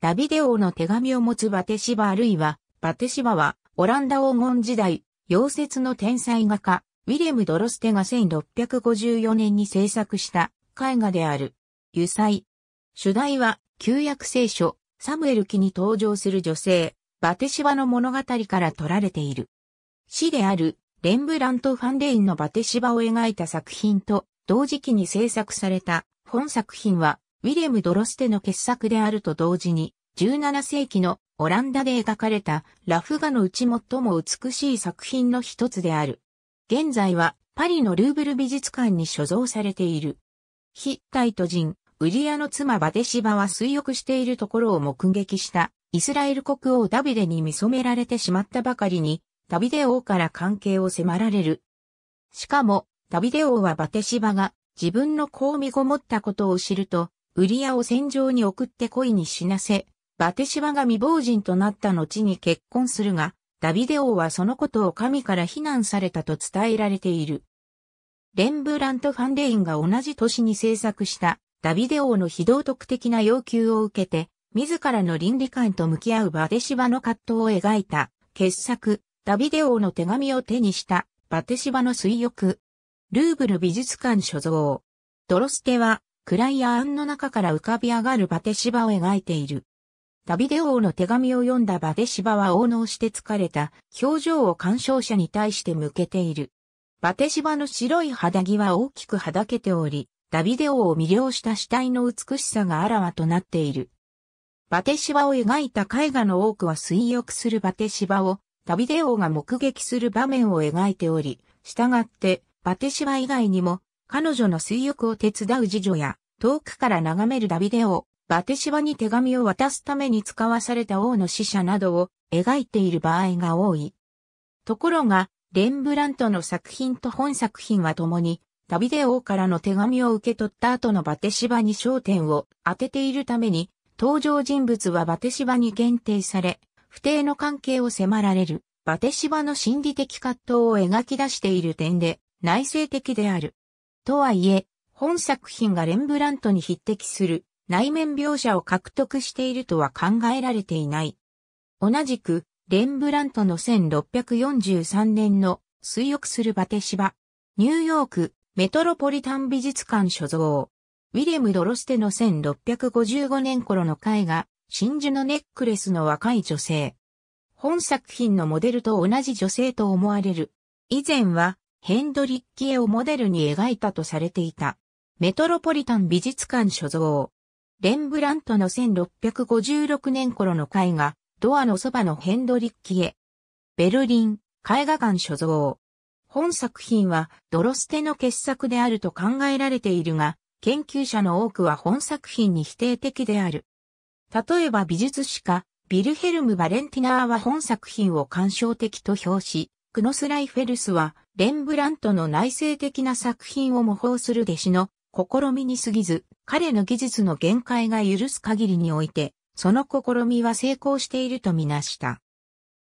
ダビデ王の手紙を持つバテシバあるいは、バテシバは、オランダ黄金時代、溶接の天才画家、ウィレム・ドロステが1654年に制作した絵画である。油彩。主題は、旧約聖書、サムエル記に登場する女性、バテシバの物語から取られている。死である、レンブラント・ファンデインのバテシバを描いた作品と、同時期に制作された、本作品は、ウィレム・ドロステの傑作であると同時に、17世紀のオランダで描かれたラフ画のうち最も美しい作品の一つである。現在はパリのルーブル美術館に所蔵されている。ヒッタイト人、ウリアの妻バデシバは水浴しているところを目撃したイスラエル国王ダビデに見染められてしまったばかりに、ダビデ王から関係を迫られる。しかも、ダビデ王はバテシバが自分の子を身ごもったことを知ると、ウリアを戦場に送って恋に死なせ、バテシバが未亡人となった後に結婚するが、ダビデ王はそのことを神から非難されたと伝えられている。レンブラント・ファンデインが同じ年に制作したダビデ王の非道徳的な要求を受けて、自らの倫理観と向き合うバテシバの葛藤を描いた傑作、ダビデ王の手紙を手にしたバテシバの水浴。ルーブル美術館所蔵。ドロステは暗い暗の中から浮かび上がるバテシバを描いている。ダビデ王の手紙を読んだバテシバは応能して疲れた表情を鑑賞者に対して向けている。バテシバの白い肌着は大きくはだけており、ダビデ王を魅了した死体の美しさがあらわとなっている。バテシバを描いた絵画の多くは水浴するバテシバをダビデ王が目撃する場面を描いており、従ってバテシバ以外にも彼女の水浴を手伝う次女や、遠くから眺めるダビデを、バテシバに手紙を渡すために使わされた王の死者などを描いている場合が多い。ところが、レンブラントの作品と本作品は共に、ダビデ王からの手紙を受け取った後のバテシバに焦点を当てているために、登場人物はバテシバに限定され、不定の関係を迫られる、バテシバの心理的葛藤を描き出している点で、内省的である。とはいえ、本作品がレンブラントに匹敵する内面描写を獲得しているとは考えられていない。同じく、レンブラントの1643年の水浴するバテシバ、ニューヨークメトロポリタン美術館所蔵、ウィレム・ドロステの1655年頃の絵画、真珠のネックレスの若い女性。本作品のモデルと同じ女性と思われる。以前はヘンドリッキエをモデルに描いたとされていた。メトロポリタン美術館所蔵。レンブラントの1656年頃の絵画、ドアのそばのヘンドリッキエ。ベルリン、絵画館所蔵。本作品はドロステの傑作であると考えられているが、研究者の多くは本作品に否定的である。例えば美術史家、ビルヘルム・バレンティナーは本作品を感傷的と評し、クノスライフェルスはレンブラントの内省的な作品を模倣する弟子の試みに過ぎず、彼の技術の限界が許す限りにおいて、その試みは成功しているとみなした。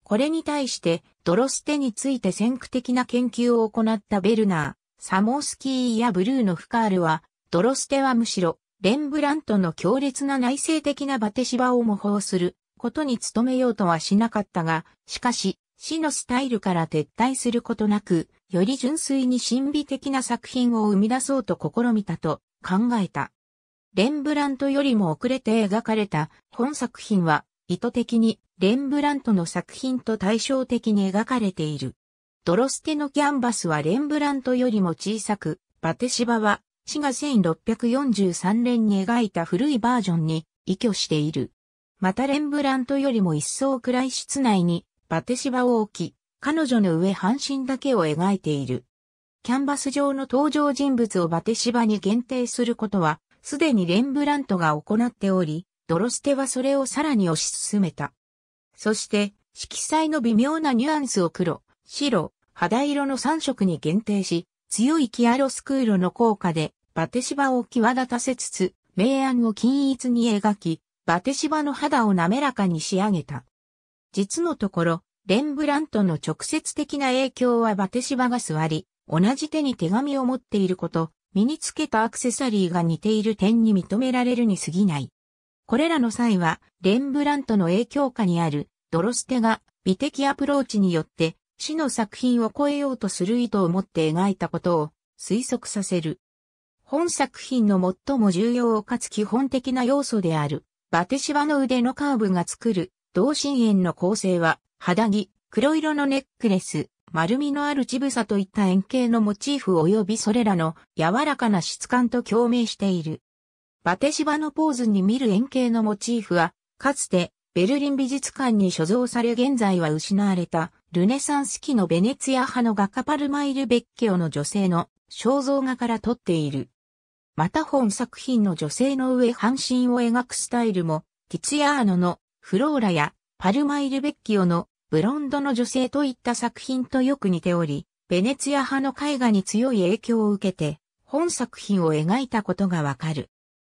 これに対して、ドロステについて先駆的な研究を行ったベルナー、サモースキーやブルーのフカールは、ドロステはむしろ、レンブラントの強烈な内省的なバテシバを模倣することに努めようとはしなかったが、しかし、死のスタイルから撤退することなく、より純粋に神秘的な作品を生み出そうと試みたと考えた。レンブラントよりも遅れて描かれた本作品は意図的にレンブラントの作品と対照的に描かれている。ドロステのキャンバスはレンブラントよりも小さく、バテシバは死が1643年に描いた古いバージョンに依拠している。またレンブラントよりも一層暗い室内にバテシバを置き、彼女の上半身だけを描いている。キャンバス上の登場人物をバテシバに限定することは、すでにレンブラントが行っており、ドロステはそれをさらに推し進めた。そして、色彩の微妙なニュアンスを黒、白、肌色の3色に限定し、強いキアロスクールの効果で、バテシバを際立たせつつ、明暗を均一に描き、バテシバの肌を滑らかに仕上げた。実のところ、レンブラントの直接的な影響はバテシバが座り、同じ手に手紙を持っていること、身につけたアクセサリーが似ている点に認められるに過ぎない。これらの際は、レンブラントの影響下にある、ドロステが美的アプローチによって、死の作品を超えようとする意図を持って描いたことを推測させる。本作品の最も重要かつ基本的な要素である、バテシバの腕のカーブが作る同心円の構成は、肌着、黒色のネックレス、丸みのある乳房といった円形のモチーフ及びそれらの柔らかな質感と共鳴している。バテシバのポーズに見る円形のモチーフは、かつてベルリン美術館に所蔵され現在は失われたルネサンス期のベネツィア派の画家パルマイル・ベッケオの女性の肖像画から撮っている。また本作品の女性の上半身を描くスタイルも、ティツィアーノのフローラやパルマイル・ベッキオのブロンドの女性といった作品とよく似ており、ベネツィア派の絵画に強い影響を受けて、本作品を描いたことがわかる。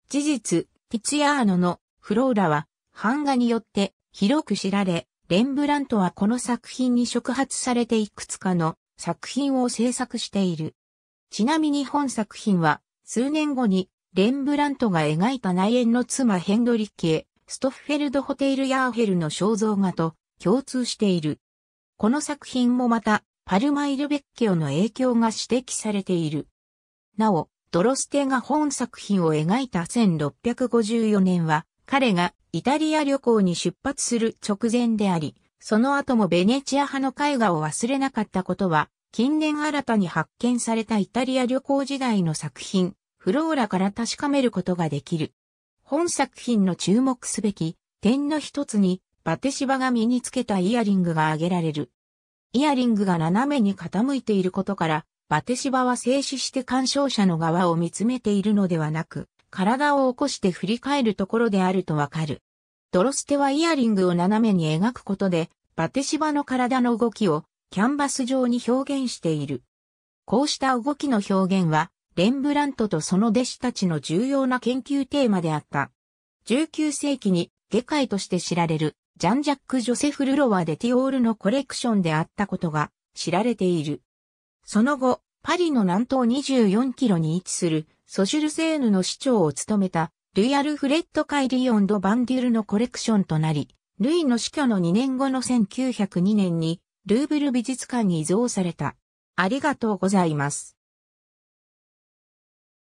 事実、ティツィアーノのフローラは版画によって広く知られ、レンブラントはこの作品に触発されていくつかの作品を制作している。ちなみに本作品は数年後にレンブラントが描いた内縁の妻ヘンドリッキエ、ストッフェルド・ホテイル・ヤーヘルの肖像画と共通している。この作品もまた、パルマイル・ベッキオの影響が指摘されている。なお、ドロステが本作品を描いた1654年は、彼がイタリア旅行に出発する直前であり、その後もベネチア派の絵画を忘れなかったことは、近年新たに発見されたイタリア旅行時代の作品、フローラから確かめることができる。本作品の注目すべき点の一つに、バテシバが身につけたイヤリングが挙げられる。イヤリングが斜めに傾いていることから、バテシバは静止して鑑賞者の側を見つめているのではなく、体を起こして振り返るところであるとわかる。ドロステはイヤリングを斜めに描くことで、バテシバの体の動きをキャンバス上に表現している。こうした動きの表現は、レンブラントとその弟子たちの重要な研究テーマであった。19世紀に科界として知られるジャンジャック・ジョセフ・ルロワ・デティオールのコレクションであったことが知られている。その後、パリの南東24キロに位置するソシュルセーヌの市長を務めたルイアル・フレッド・カイ・リオン・ド・バンデュルのコレクションとなり、ルイの死去の2年後の1902年にルーブル美術館に移蔵された。ありがとうございます。